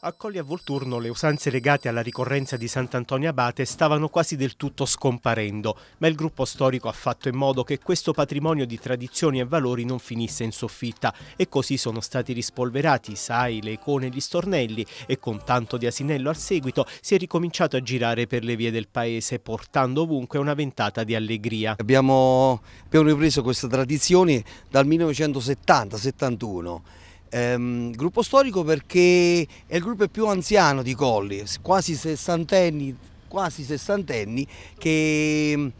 A Colli a Volturno le usanze legate alla ricorrenza di Sant'Antonio Abate stavano quasi del tutto scomparendo, ma il gruppo storico ha fatto in modo che questo patrimonio di tradizioni e valori non finisse in soffitta e così sono stati rispolverati i sai, le icone e gli stornelli e con tanto di asinello al seguito si è ricominciato a girare per le vie del paese portando ovunque una ventata di allegria. Abbiamo, abbiamo ripreso queste tradizioni dal 1970-71 Ehm, gruppo storico perché è il gruppo più anziano di Colli, quasi sessantenni, quasi sessantenni che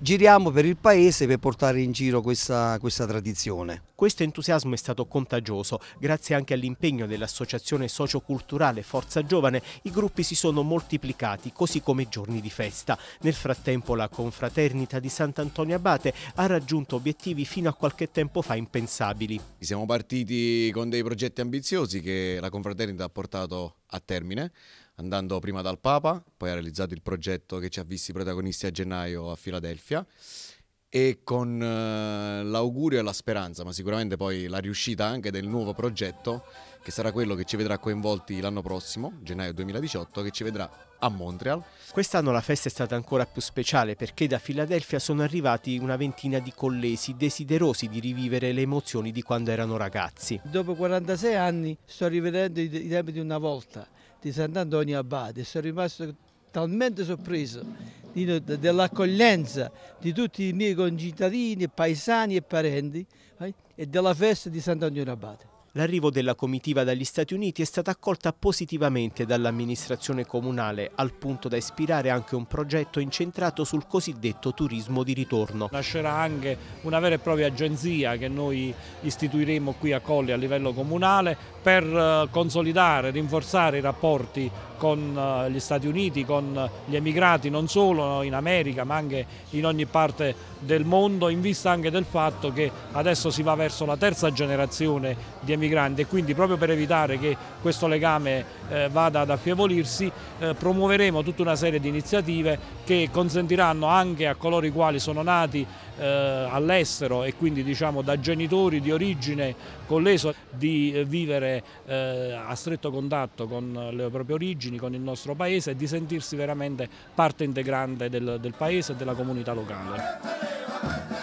giriamo per il paese per portare in giro questa, questa, tradizione. Questo entusiasmo è stato contagioso. Grazie anche all'impegno dell'associazione socioculturale Forza Giovane, i gruppi si sono moltiplicati, così come i giorni di festa. Nel frattempo la confraternita di Sant'Antonio Abate ha raggiunto obiettivi fino a qualche tempo fa impensabili. Siamo partiti con dei progetti ambiziosi che la confraternita ha portato a termine andando prima dal Papa, poi ha realizzato il progetto che ci ha visti protagonisti a gennaio a Filadelfia e con eh, l'augurio e la speranza, ma sicuramente poi la riuscita anche del nuovo progetto che sarà quello che ci vedrà coinvolti l'anno prossimo, gennaio 2018, che ci vedrà a Montreal. Quest'anno la festa è stata ancora più speciale perché da Filadelfia sono arrivati una ventina di collesi desiderosi di rivivere le emozioni di quando erano ragazzi. Dopo 46 anni sto rivedendo i tempi di una volta di Sant'Antonio Abate sono rimasto talmente sorpreso dell'accoglienza di tutti i miei concittadini, paesani e parenti eh, e della festa di Sant'Antonio Abate. L'arrivo della comitiva dagli Stati Uniti è stata accolta positivamente dall'amministrazione comunale, al punto da ispirare anche un progetto incentrato sul cosiddetto turismo di ritorno. Nascerà anche una vera e propria agenzia che noi istituiremo qui a Colli a livello comunale per eh, consolidare, e rinforzare i rapporti con eh, gli Stati Uniti, con gli emigrati non solo in America ma anche in ogni parte del mondo in vista anche del fatto che adesso si va verso la terza generazione di emigranti e quindi proprio per evitare che questo legame eh, vada ad affievolirsi eh, promuoveremo tutta una serie di iniziative che consentiranno anche a coloro i quali sono nati eh, all'estero e quindi diciamo da genitori di origine colleso di vivere eh, a stretto contatto con le proprie origini origini con il nostro paese e di sentirsi veramente parte integrante del, del paese e della comunità locale.